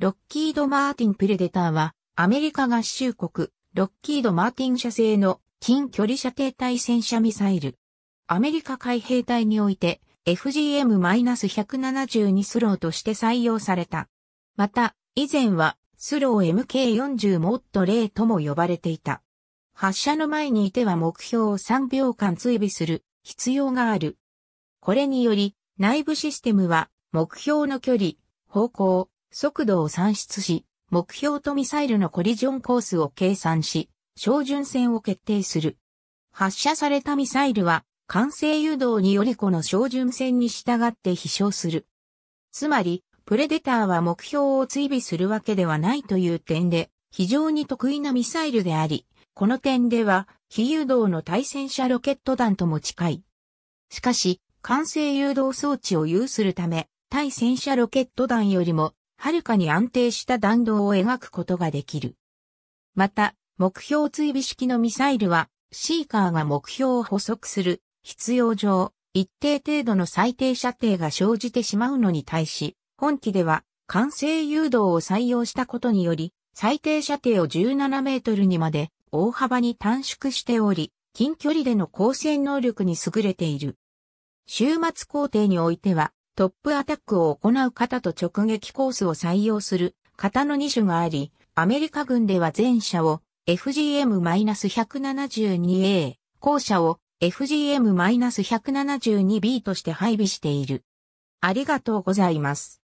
ロッキード・マーティン・プレデターは、アメリカ合衆国、ロッキード・マーティン社製の近距離射程対戦車ミサイル。アメリカ海兵隊において、FGM-172 スローとして採用された。また、以前は、スロー MK40 モッド0とも呼ばれていた。発射の前にいては目標を3秒間追尾する必要がある。これにより内部システムは目標の距離、方向、速度を算出し、目標とミサイルのコリジョンコースを計算し、照準線を決定する。発射されたミサイルは、完成誘導によりこの照準線に従って飛翔する。つまり、プレデターは目標を追尾するわけではないという点で、非常に得意なミサイルであり、この点では、非誘導の対戦車ロケット弾とも近い。しかし、完成誘導装置を有するため、対戦車ロケット弾よりもはるかに安定した弾道を描くことができる。また、目標追尾式のミサイルは、シーカーが目標を捕捉する、必要上、一定程度の最低射程が生じてしまうのに対し、本機では、完成誘導を採用したことにより、最低射程を17メートルにまで大幅に短縮しており、近距離での光線能力に優れている。終末工程においては、トップアタックを行う型と直撃コースを採用する型の2種があり、アメリカ軍では前者を FGM-172A、後者を FGM-172B として配備している。ありがとうございます。